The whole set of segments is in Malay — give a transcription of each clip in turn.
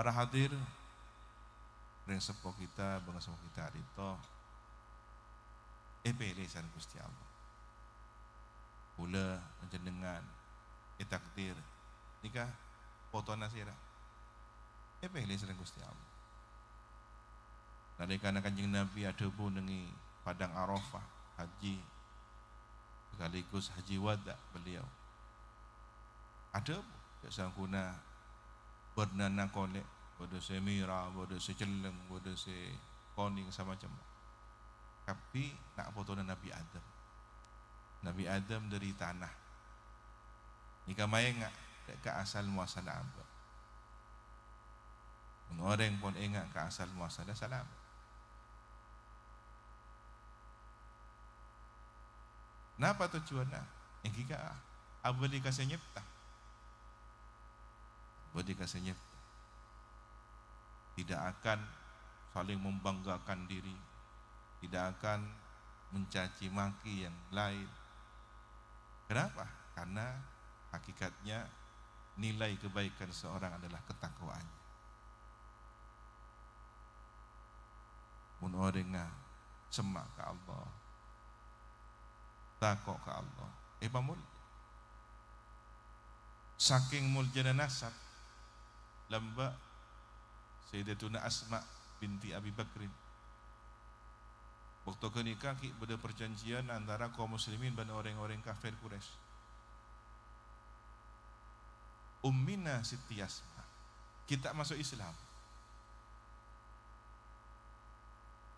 Para hadir ring sepuh kita, bangsa sepuh kita hari itu Epele san Gusti Allah. Kula njenengan etakdir nika foto nasira. Epele san Gusti Allah. Nalika nak kanjeng Nabi ada pun nengi padang Arafah haji sekaligus haji wada beliau. Ada pun sang guna bodna nakole bodo se mira bodo se celeng bodo se koning sama macam tapi nak foto dengan Nabi Adam Nabi Adam dari tanah jika main ingat ke asal muasal apa orang pun ingat ke asal muasal salam Kenapa tujuan nak? Yang kira, abu dikasih nyiptah. Buat dikasihnya tidak akan saling membanggakan diri, tidak akan mencaci maki yang lain. Kenapa? Karena hakikatnya nilai kebaikan seorang adalah ketakwaan. Mun orang semak ke Allah, takok ke Allah. Eh, Saking muljana nasab, lamba Sayyidatuna Asma binti Abi Bakr. waktu ke nikah ki beda perjanjian antara kaum muslimin dan orang-orang kafir Quraisy. Ummina Siti Asma kita masuk Islam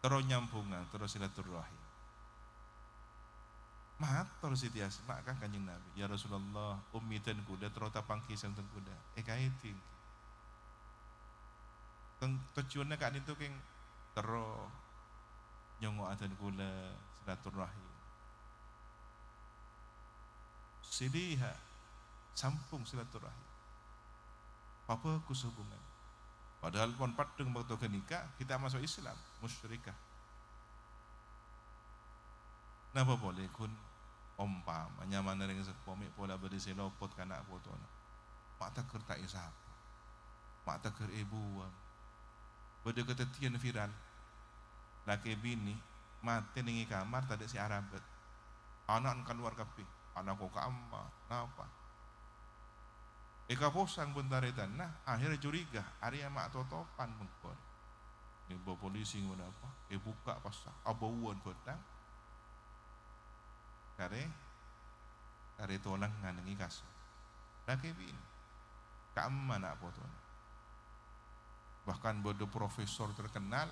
terus nyambungan terus silaturahim matur Siti Asma kan kanjeng Nabi ya Rasulullah ummi dan kuda terus tapangki sang kuda eh kaiting tujuannya kan itu keng tero nyongo aten kula silaturahim. Sidiha sampung silaturahim. Papa kusubungan. Padahal pon patung waktu kenika kita masuk Islam musyrikah. Napa boleh kun ompam nyaman dengan sepomik pola beri selopot kanak foto. Mak tak kerta isap. Mak tak ker ibu. Bodoh ketetian viral Laki bini Mati di kamar tak ada si Arab. Anak akan keluar kapi, Anak kau kamar eh, Kenapa Eka posang bentar itu Nah akhirnya curiga Hari yang mak totopan mengkor Ibu polisi ngomong apa Eh buka pasang Apa uang bodang Kare Kare tolang nganengi kasus Laki bini Kamar nak potong bahkan bodoh profesor terkenal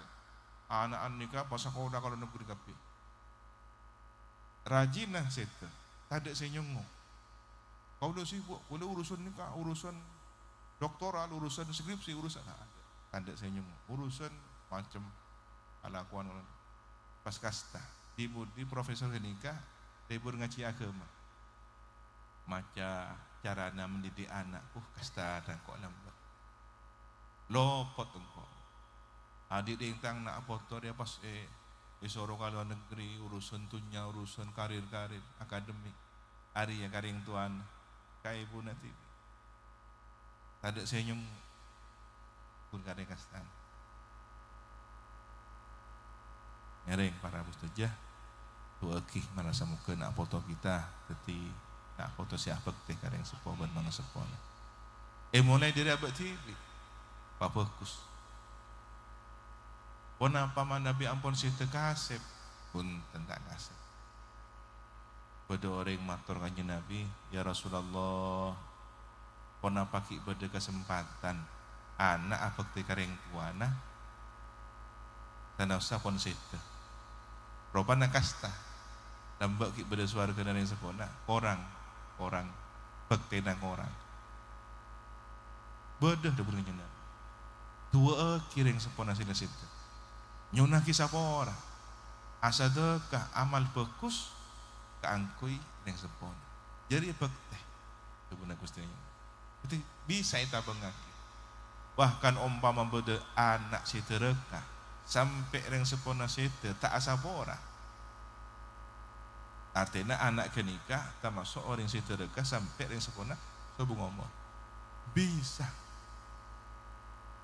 anak anak nikah pas aku udah kalau nunggu di kapi rajin lah situ tadi saya nyunguk. kau sih sibuk kau udah urusan nikah urusan doktoral urusan skripsi urusan tak nah, tadi saya nyunguk. urusan macam alakuan lah. pas kasta di, di profesor nikah libur ngaji agama macam cara nak mendidik anak uh kasta dan kok lambat lopot engkau. Adik dia tang nak foto dia pas eh disuruh ke negeri urusan tunya urusan karir karir akademik hari yang karing tuan kai pun nanti tadi senyum pun kadek kastan ngereng para bustaja ah. tu ekih mana sama nak foto kita teti nak foto siapa teh kadek sepo ben mana sepo eh mulai dari abad tibi Pak fokus. Pun apa man Nabi ampun si terkasih pun tentang kasih. Pada orang matur kanji Nabi, Ya Rasulullah, pun apa ki pada kesempatan anak apa ketika yang tua anak, dan usah pun si Ropana kasta, dan mbak ki suara kena yang sepona, orang, orang, bekti orang. Bade dah berkenyataan dua kiring sepona sini situ. Nyuna kisah pora. Asade kah amal bagus keangkui yang sepona. Jadi bekte eh, sepona gusti ini. Jadi bisa kita bengaki. Bahkan omba membeda anak si tereka sampai yang sepona situ tak asa pora. Artinya anak kenikah termasuk orang si tereka sampai yang sepona sebung bungomor, Bisa.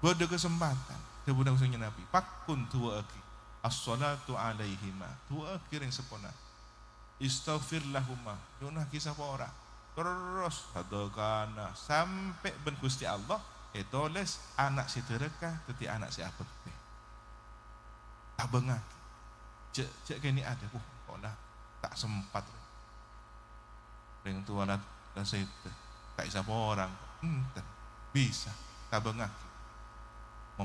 Berada kesempatan Dia pun dah Nabi Pakun tua aki As-salatu alaihima Tua aki yang sempurna Istaghfir lahumma Yuna kisah apa orang Terus Hadagana Sampai bengkusti Allah Itu les Anak si terekah Teti anak si apa Teti Tak bengah Cek cek kini ada Oh kau dah Tak sempat Ring tua lah Dah saya Tak kisah apa orang hmm, Entah Bisa Tak bengah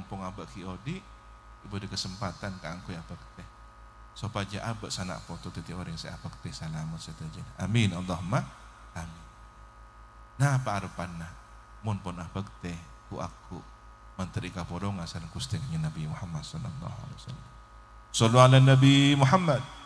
mumpung abah ki odi ibu ada kesempatan ke angku ya abak teh so paja abah sana foto titi orang saya abak teh salamun setajen amin Allah Allahumma amin nah apa arupan nak, mun pun abak teh ku aku menteri kapodong asal kustengnya Nabi Muhammad sallallahu alaihi wasallam sallallahu alaihi Nabi Muhammad